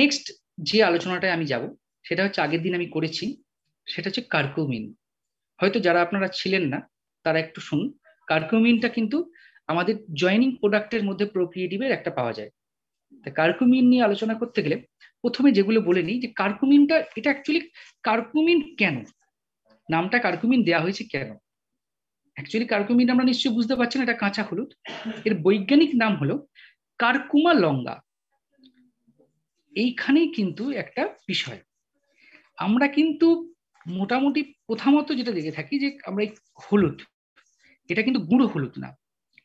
next যে আলোচনাটায় আমি যাব সেটা হচ্ছে আগের দিন আমি করেছি সেটা হচ্ছে কার্কুমিন হয়তো যারা আপনারা ছিলেন না তারা একটু শুনুন কার্কুমিনটা কিন্তু আমাদের জয়নিং প্রোডাক্টের মধ্যে প্রোক্রিয়েটিভের একটা পাওয়া যায় তা কার্কুমিন নিয়ে আলোচনা করতে গেলে প্রথমে যেগুলো বলে নিই যে কার্কুমিনটা এটা অ্যাকচুয়ালি কার্কুমিন কেন নামটা কার্কুমিন দেয়া হয়েছে কেন অ্যাকচুয়ালি কার্কুমিন আমরা নিশ্চয়ই বুঝতে পারছি না এটা কাঁচা হলুদ এর বৈজ্ঞানিক নাম হলো কার্কুমা লঙ্গা এইখানেই কিন্তু একটা বিষয় আমরা কিন্তু মোটামুটি প্রথমত যেটা দেখে থাকি যে আমরা এই হলুদ এটা কিন্তু গুঁড়ো হলুদ না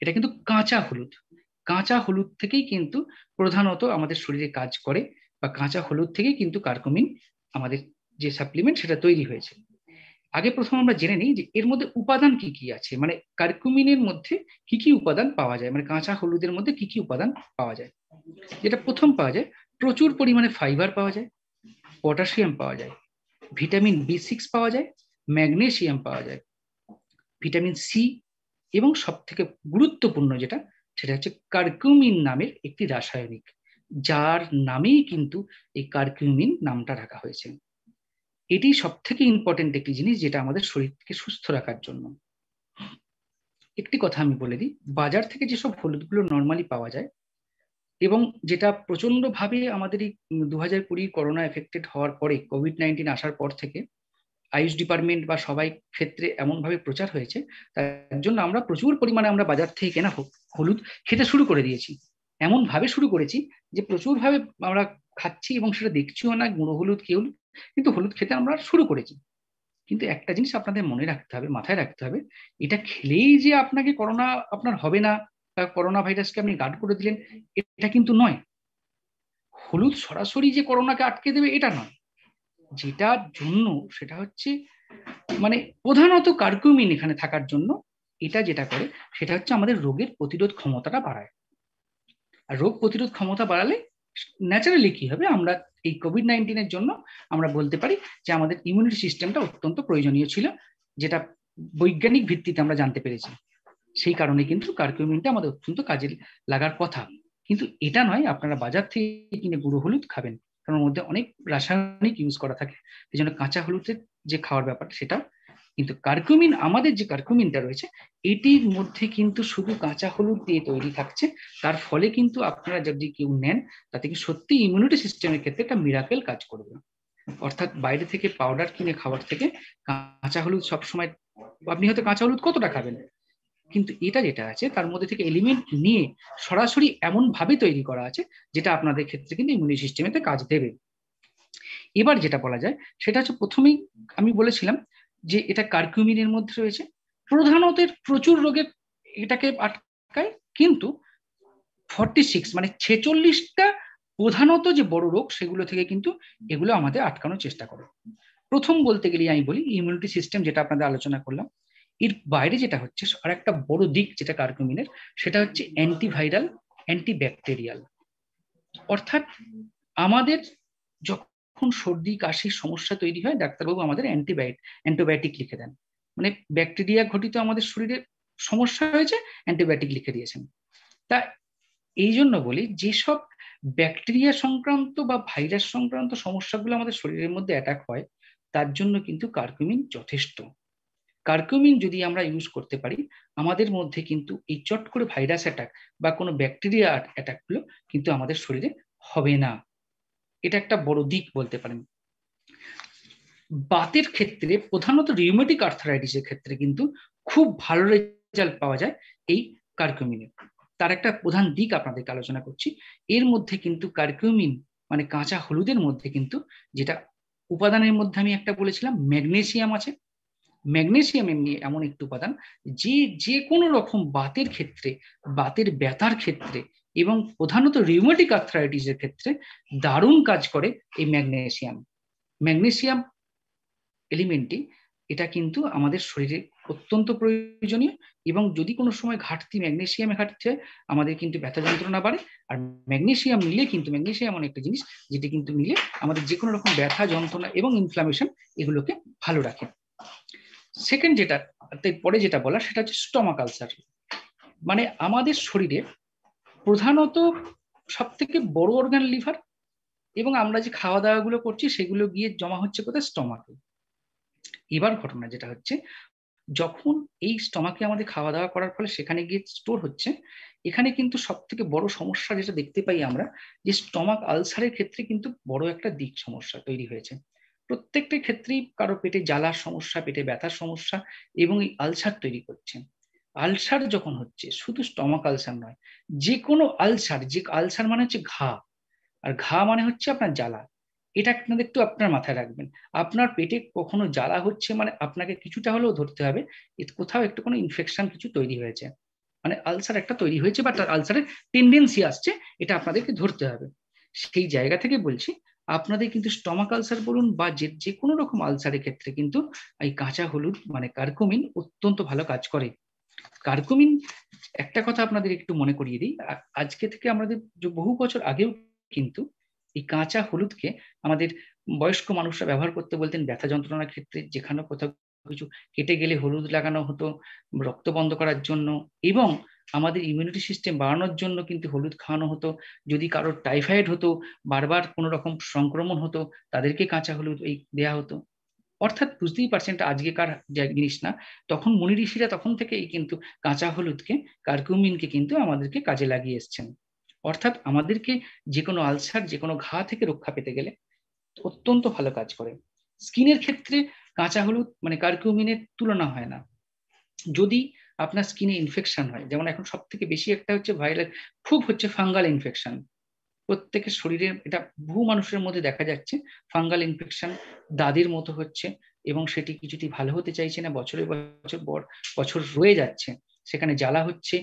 এটা কিন্তু কাঁচা হলুদ কাঁচা হলুদ থেকেই কিন্তু প্রধানত আমাদের শরীরে কাজ করে বা কাঁচা হলুদ থেকেই কিন্তু কার্কুমিন আমাদের যে সাপ্লিমেন্ট সেটা তৈরি হয়েছে আগে প্রথম আমরা জেনে নিই যে এর মধ্যে উপাদান কি কি আছে মানে কার্কুমিনের মধ্যে কি কি উপাদান পাওয়া যায় মানে কাঁচা হলুদের মধ্যে কি কি উপাদান পাওয়া যায় যেটা প্রথম পাওয়া যায় প্রচুর পরিমাণে ফাইবার পাওয়া যায় পটাশিয়াম পাওয়া যায় ভিটামিন বি সিক্স পাওয়া যায় ম্যাগনেশিয়াম পাওয়া যায় ভিটামিন সি এবং সব থেকে গুরুত্বপূর্ণ যেটা সেটা হচ্ছে কার্কিউমিন নামের একটি রাসায়নিক যার নামেই কিন্তু এই কার্কিউমিন নামটা রাখা হয়েছে এটি সব থেকে ইম্পর্টেন্ট একটি জিনিস যেটা আমাদের শরীরকে সুস্থ রাখার জন্য একটি কথা আমি বলে দিই বাজার থেকে যেসব হলুদগুলো নর্মালি পাওয়া যায় এবং যেটা প্রচণ্ডভাবে আমাদের এই দু হাজার কুড়ি করোনা এফেক্টেড হওয়ার পরে কোভিড নাইন্টিন আসার পর থেকে আয়ুষ ডিপার্টমেন্ট বা সবাই ক্ষেত্রে এমনভাবে প্রচার হয়েছে তার জন্য আমরা প্রচুর পরিমাণে আমরা বাজার থেকে কেনা হলুদ খেতে শুরু করে দিয়েছি এমনভাবে শুরু করেছি যে প্রচুরভাবে আমরা খাচ্ছি এবং সেটা দেখছিও না গুঁড়ো হলুদ কে হলুদ কিন্তু হলুদ খেতে আমরা শুরু করেছি কিন্তু একটা জিনিস আপনাদের মনে রাখতে হবে মাথায় রাখতে হবে এটা খেলেই যে আপনাকে করোনা আপনার হবে না করোনা ভাইরাসকে আপনি গার্ড করে দিলেন এটা কিন্তু নয় হলুদ সরাসরি যে করোনাকে আটকে দেবে এটা নয় যেটার জন্য সেটা হচ্ছে মানে প্রধানত কার্কুমিন এখানে থাকার জন্য এটা যেটা করে সেটা হচ্ছে আমাদের রোগের প্রতিরোধ ক্ষমতাটা বাড়ায় আর রোগ প্রতিরোধ ক্ষমতা বাড়ালে ন্যাচারালি কি হবে আমরা এই কোভিড নাইন্টিনের জন্য আমরা বলতে পারি যে আমাদের ইমিউনিটি সিস্টেমটা অত্যন্ত প্রয়োজনীয় ছিল যেটা বৈজ্ঞানিক ভিত্তিতে আমরা জানতে পেরেছি সেই কারণে কিন্তু কার্কিউমিনটা আমাদের অত্যন্ত কাজে লাগার কথা কিন্তু এটা নয় আপনারা বাজার থেকে কিনে গুঁড়ো হলুদ খাবেন কারণ মধ্যে অনেক রাসায়নিক ইউজ করা থাকে এই জন্য কাঁচা হলুদের যে খাওয়ার ব্যাপার সেটাও কিন্তু কার্কুমিন আমাদের যে কার্কুমিনটা রয়েছে এটির মধ্যে কিন্তু শুধু কাঁচা হলুদ দিয়ে তৈরি থাকছে তার ফলে কিন্তু আপনারা যদি কেউ নেন তাতে কি সত্যি ইমিউনিটি সিস্টেমের ক্ষেত্রে একটা মিরাকেল কাজ করবে অর্থাৎ বাইরে থেকে পাউডার কিনে খাওয়ার থেকে কাঁচা হলুদ সবসময় আপনি হয়তো কাঁচা হলুদ কতটা খাবেন কিন্তু এটা যেটা আছে তার মধ্যে থেকে এলিমেন্ট নিয়ে সরাসরি এমন ভাবে তৈরি করা আছে যেটা আপনাদের ক্ষেত্রে কিন্তু ইমিউনি সিস্টেমেতে কাজ দেবে এবার যেটা বলা যায় সেটা হচ্ছে প্রথমেই আমি বলেছিলাম যে এটা কার্কিউমিনের মধ্যে রয়েছে প্রধানত প্রচুর রোগের এটাকে আটকায় কিন্তু ফর্টি সিক্স মানে ছেচল্লিশটা প্রধানত যে বড় রোগ সেগুলো থেকে কিন্তু এগুলো আমাদের আটকানোর চেষ্টা করে প্রথম বলতে গেলে আমি বলি ইমিউনিটি সিস্টেম যেটা আপনাদের আলোচনা করলাম এর বাইরে যেটা হচ্ছে আর একটা বড় দিক যেটা কার্কুমিনের সেটা হচ্ছে অ্যান্টিভাইরাল অ্যান্টিব্যাকটেরিয়াল অর্থাৎ আমাদের যখন সর্দি কাশির সমস্যা তৈরি হয় ডাক্তারবাবু আমাদের অ্যান্টিবায়ো অ্যান্টিবায়োটিক লিখে দেন মানে ব্যাকটেরিয়া ঘটিত আমাদের শরীরে সমস্যা হয়েছে অ্যান্টিবায়োটিক লিখে দিয়েছেন তা এই জন্য বলি যেসব ব্যাকটেরিয়া সংক্রান্ত বা ভাইরাস সংক্রান্ত সমস্যাগুলো আমাদের শরীরের মধ্যে অ্যাটাক হয় তার জন্য কিন্তু কার্কুমিন যথেষ্ট কার্কিউমিন যদি আমরা ইউজ করতে পারি আমাদের মধ্যে কিন্তু এই চট করে ভাইরাস অ্যাটাক বা কোনো ব্যাকটেরিয়া অ্যাটাকগুলো কিন্তু আমাদের শরীরে হবে না এটা একটা বড় দিক বলতে পারেন বাতের ক্ষেত্রে প্রধানত রিউমেটিক আর্থারাইটিসের ক্ষেত্রে কিন্তু খুব ভালো রেজাল্ট পাওয়া যায় এই কার্কিউমিনে তার একটা প্রধান দিক আপনাদেরকে আলোচনা করছি এর মধ্যে কিন্তু কার্কিউমিন মানে কাঁচা হলুদের মধ্যে কিন্তু যেটা উপাদানের মধ্যে আমি একটা বলেছিলাম ম্যাগনেসিয়াম আছে ম্যাগনেসিয়াম এমনি এমন একটি উপাদান যে যে কোনো রকম বাতের ক্ষেত্রে বাতের ব্যথার ক্ষেত্রে এবং প্রধানত রিউমেটিক এর ক্ষেত্রে দারুণ কাজ করে এই ম্যাগনেসিয়াম ম্যাগনেসিয়াম এলিমেন্টটি এটা কিন্তু আমাদের শরীরে অত্যন্ত প্রয়োজনীয় এবং যদি কোনো সময় ঘাটতি ম্যাগনেসিয়ামে ঘাটছে হয় আমাদের কিন্তু ব্যথা যন্ত্রণা বাড়ে আর ম্যাগনেসিয়াম নিলে কিন্তু ম্যাগনেসিয়াম এমন একটা জিনিস যেটি কিন্তু নিলে আমাদের যে কোনো রকম ব্যথা যন্ত্রণা এবং ইনফ্লামেশন এগুলোকে ভালো রাখে সেকেন্ড যেটা পরে যেটা বলা সেটা হচ্ছে স্টমা কালচার মানে আমাদের শরীরে প্রধানত সব থেকে বড় অর্গান লিভার এবং আমরা যে খাওয়া দাওয়াগুলো করছি সেগুলো গিয়ে জমা হচ্ছে কোথায় স্টমাকে এবার ঘটনা যেটা হচ্ছে যখন এই স্টমাকে আমাদের খাওয়া দাওয়া করার ফলে সেখানে গিয়ে স্টোর হচ্ছে এখানে কিন্তু সব থেকে বড় সমস্যা যেটা দেখতে পাই আমরা যে স্টমাক আলসারের ক্ষেত্রে কিন্তু বড় একটা দিক সমস্যা তৈরি হয়েছে প্রত্যেকটা ক্ষেত্রেই কারো পেটে জ্বালার সমস্যা পেটে ব্যথার সমস্যা এবং এই আলসার তৈরি করছেন আলসার যখন হচ্ছে শুধু স্টমাক আলসার নয় যে কোনো আলসার যে আলসার মানে হচ্ছে ঘা আর ঘা মানে হচ্ছে আপনার জ্বালা এটা আপনাদের একটু আপনার মাথায় রাখবেন আপনার পেটে কখনো জ্বালা হচ্ছে মানে আপনাকে কিছুটা হলেও ধরতে হবে কোথাও একটু কোনো ইনফেকশন কিছু তৈরি হয়েছে মানে আলসার একটা তৈরি হয়েছে বা তার আলসারের টেন্ডেন্সি আসছে এটা আপনাদেরকে ধরতে হবে সেই জায়গা থেকে বলছি আপনাদের কিন্তু স্টমাক আলসার বলুন বা যে যে কোনো রকম আলসারের ক্ষেত্রে কিন্তু এই কাঁচা হলুদ মানে কার্কুমিন অত্যন্ত ভালো কাজ করে কার্কুমিন একটা কথা আপনাদের একটু মনে করিয়ে দিই আজকে থেকে আমাদের বহু বছর আগেও কিন্তু এই কাঁচা হলুদকে আমাদের বয়স্ক মানুষরা ব্যবহার করতে বলতেন ব্যথা যন্ত্রণার ক্ষেত্রে যেখানে কোথাও কিছু কেটে গেলে হলুদ লাগানো হতো রক্ত বন্ধ করার জন্য এবং আমাদের ইমিউনিটি সিস্টেম বাড়ানোর জন্য কিন্তু হলুদ খাওয়ানো হতো যদি কারোর টাইফয়েড হতো বারবার কোনো রকম সংক্রমণ হতো তাদেরকে কাঁচা হলুদ এই দেওয়া হতো অর্থাৎ বুঝতেই পারছেন আজকেকার জিনিস না তখন মুনি ঋষিরা তখন থেকেই কিন্তু কাঁচা হলুদকে কার্কুমিনকে কিন্তু আমাদেরকে কাজে লাগিয়ে এসছেন অর্থাৎ আমাদেরকে যে কোনো আলসার যে কোনো ঘা থেকে রক্ষা পেতে গেলে অত্যন্ত ভালো কাজ করে স্কিনের ক্ষেত্রে কাঁচা হলুদ মানে কার্কিউমিনের তুলনা হয় না যদি আপনার স্কিনে ইনফেকশন হয় যেমন এখন সব থেকে বেশি একটা হচ্ছে ভাইরাল খুব হচ্ছে ফাঙ্গাল ইনফেকশন প্রত্যেকের শরীরে এটা বহু মানুষের মধ্যে দেখা যাচ্ছে ফাঙ্গাল ইনফেকশন দাদির মতো হচ্ছে এবং সেটি কিছুটি ভালো হতে চাইছে না বছরের বছর পর বছর রয়ে যাচ্ছে সেখানে জ্বালা হচ্ছে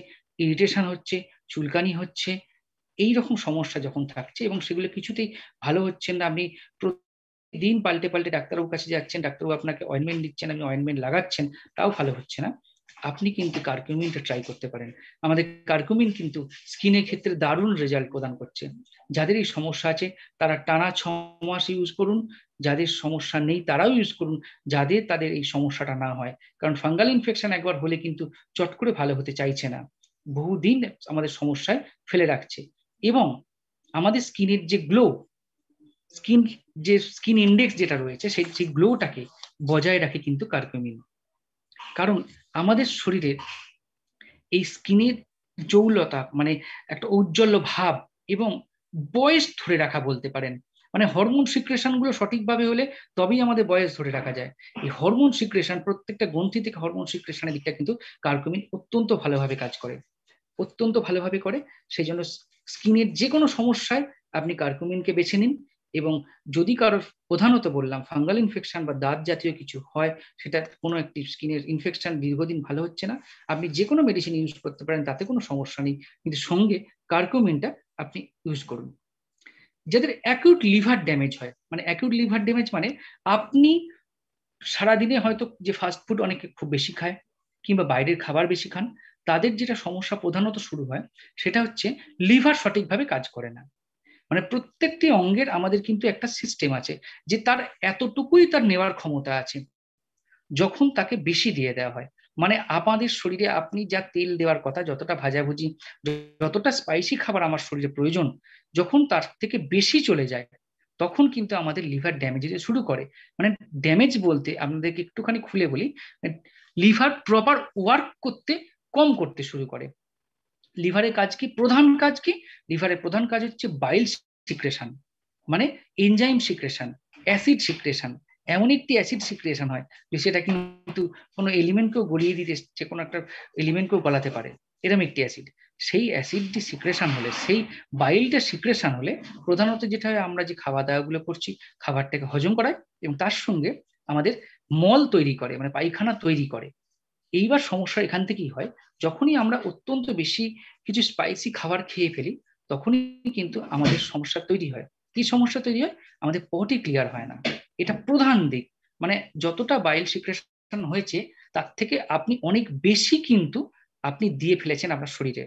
ইরিটেশন হচ্ছে চুলকানি হচ্ছে এই রকম সমস্যা যখন থাকছে এবং সেগুলো কিছুতেই ভালো হচ্ছে না আপনি প্রতিদিন পাল্টে পাল্টে ডাক্তারবাবুর কাছে যাচ্ছেন ডাক্তারবাবু আপনাকে অয়েনমেন্ট দিচ্ছেন আপনি অয়েনমেন্ট লাগাচ্ছেন তাও ভালো হচ্ছে না আপনি কিন্তু কার্কুমিনটা ট্রাই করতে পারেন আমাদের কার্কুমিন কিন্তু স্কিনের ক্ষেত্রে দারুণ রেজাল্ট প্রদান করছে যাদের এই সমস্যা আছে তারা টানা ছ মাস ইউজ করুন যাদের সমস্যা নেই তারাও ইউজ করুন যাদের তাদের এই সমস্যাটা না হয় কারণ ফাঙ্গাল ইনফেকশন একবার হলে কিন্তু চট করে ভালো হতে চাইছে না বহুদিন আমাদের সমস্যায় ফেলে রাখছে এবং আমাদের স্কিনের যে গ্লো স্কিন যে স্কিন ইন্ডেক্স যেটা রয়েছে সেই সেই গ্লোটাকে বজায় রাখে কিন্তু কার্কুমিন কারণ আমাদের শরীরে এই স্কিনের জৌলতা মানে একটা ঔজ্জ্বল্য ভাব এবং বয়স ধরে রাখা বলতে পারেন মানে হরমোন সিক্রেশন গুলো সঠিকভাবে হলে তবেই আমাদের বয়স ধরে রাখা যায় এই হরমোন সিক্রেশন প্রত্যেকটা গ্রন্থি থেকে হরমোন সিক্রেশনের দিকটা কিন্তু কার্কুমিন অত্যন্ত ভালোভাবে কাজ করে অত্যন্ত ভালোভাবে করে সেই জন্য স্কিনের যে কোনো সমস্যায় আপনি কার্কুমিনকে বেছে নিন এবং যদি কারোর প্রধানত বললাম ফাঙ্গাল ইনফেকশন বা দাঁত জাতীয় কিছু হয় সেটা কোনো একটি স্কিনের ইনফেকশন দীর্ঘদিন ভালো হচ্ছে না আপনি যে কোনো মেডিসিন ইউজ করতে পারেন তাতে কোনো সমস্যা নেই কিন্তু সঙ্গে কার্কোমিনটা আপনি ইউজ করুন যাদের অ্যাকিউট লিভার ড্যামেজ হয় মানে অ্যাকিউট লিভার ড্যামেজ মানে আপনি সারাদিনে হয়তো যে ফাস্ট ফুড অনেকে খুব বেশি খায় কিংবা বাইরের খাবার বেশি খান তাদের যেটা সমস্যা প্রধানত শুরু হয় সেটা হচ্ছে লিভার সঠিকভাবে কাজ করে না মানে প্রত্যেকটি অঙ্গের আমাদের কিন্তু একটা সিস্টেম আছে যে তার এতটুকুই তার নেওয়ার ক্ষমতা আছে যখন তাকে বেশি দিয়ে দেওয়া হয় মানে আমাদের শরীরে আপনি যা তেল দেওয়ার কথা যতটা ভাজাভুজি যতটা স্পাইসি খাবার আমার শরীরে প্রয়োজন যখন তার থেকে বেশি চলে যায় তখন কিন্তু আমাদের লিভার ড্যামেজ শুরু করে মানে ড্যামেজ বলতে আপনাদেরকে একটুখানি খুলে বলি লিভার প্রপার ওয়ার্ক করতে কম করতে শুরু করে লিভারের কাজ কি প্রধান কাজ কি লিভারের প্রধান কাজ হচ্ছে বাইল সিক্রেশন মানে এনজাইম সিক্রেশন অ্যাসিড সিক্রেশন এমন একটি অ্যাসিড সিক্রিয়েশন হয় যে সেটা কিন্তু কোনো এলিমেন্টকেও গলিয়ে দিতে যে কোনো একটা এলিমেন্টকেও গলাতে পারে এরম একটি অ্যাসিড সেই অ্যাসিডটি সিক্রেশন হলে সেই বাইলটা সিক্রেশন হলে প্রধানত যেটা হয় আমরা যে খাওয়া দাওয়াগুলো করছি খাবারটাকে হজম করায় এবং তার সঙ্গে আমাদের মল তৈরি করে মানে পায়খানা তৈরি করে এইবার সমস্যা এখান থেকেই হয় যখনই আমরা অত্যন্ত বেশি কিছু স্পাইসি খাবার খেয়ে ফেলি তখনই কিন্তু আমাদের সমস্যা তৈরি হয় কি সমস্যা তৈরি হয় আমাদের পটি ক্লিয়ার হয় না এটা প্রধান দিক মানে যতটা বাইল সিক্রেশন হয়েছে তার থেকে আপনি অনেক বেশি কিন্তু আপনি দিয়ে ফেলেছেন আপনার শরীরে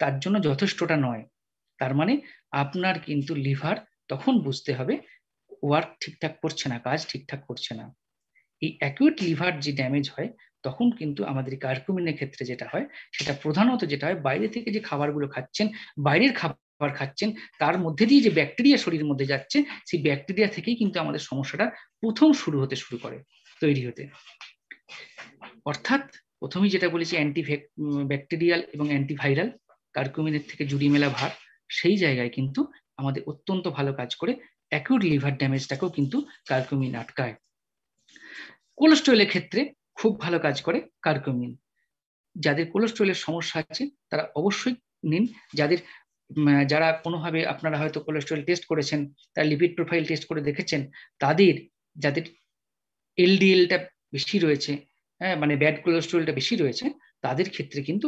তার জন্য যথেষ্টটা নয় তার মানে আপনার কিন্তু লিভার তখন বুঝতে হবে ওয়ার্ক ঠিকঠাক করছে না কাজ ঠিকঠাক করছে না এই অ্যাকিউট লিভার যে ড্যামেজ হয় তখন কিন্তু আমাদের কার্কুমিনের ক্ষেত্রে যেটা হয় সেটা প্রধানত যেটা হয় বাইরে থেকে যে খাবারগুলো খাচ্ছেন বাইরের খাবার খাচ্ছেন তার মধ্যে দিয়ে যে ব্যাকটেরিয়া শরীরের মধ্যে যাচ্ছে সেই ব্যাকটেরিয়া থেকেই কিন্তু আমাদের সমস্যাটা প্রথম শুরু হতে শুরু করে তৈরি হতে অর্থাৎ প্রথমেই যেটা বলেছি অ্যান্টি ব্যাকটেরিয়াল এবং অ্যান্টিভাইরাল কার্কুমিনের থেকে জুড়ি মেলা ভার সেই জায়গায় কিন্তু আমাদের অত্যন্ত ভালো কাজ করে অ্যাকিউট লিভার ড্যামেজটাকেও কিন্তু কার্কুমিন আটকায় কোলেস্ট্রলের ক্ষেত্রে খুব ভালো কাজ করে কার্কুমিন যাদের কোলেস্ট্রলের সমস্যা আছে তারা অবশ্যই নিন যাদের যারা কোনোভাবে আপনারা হয়তো কোলেস্ট্রল টেস্ট করেছেন তারা লিপিড প্রোফাইল টেস্ট করে দেখেছেন তাদের যাদের এলডিএলটা বেশি রয়েছে হ্যাঁ মানে ব্যাড কোলেস্ট্রলটা বেশি রয়েছে তাদের ক্ষেত্রে কিন্তু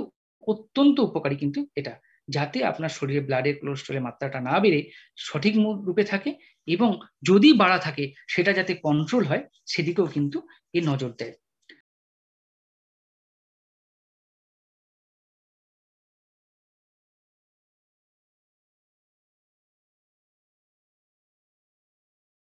অত্যন্ত উপকারী কিন্তু এটা যাতে আপনার শরীরে ব্লাডের কোলেস্ট্রলের মাত্রাটা না বেড়ে সঠিক রূপে থাকে এবং যদি বাড়া থাকে সেটা যাতে কন্ট্রোল হয় সেদিকেও কিন্তু এ নজর দেয়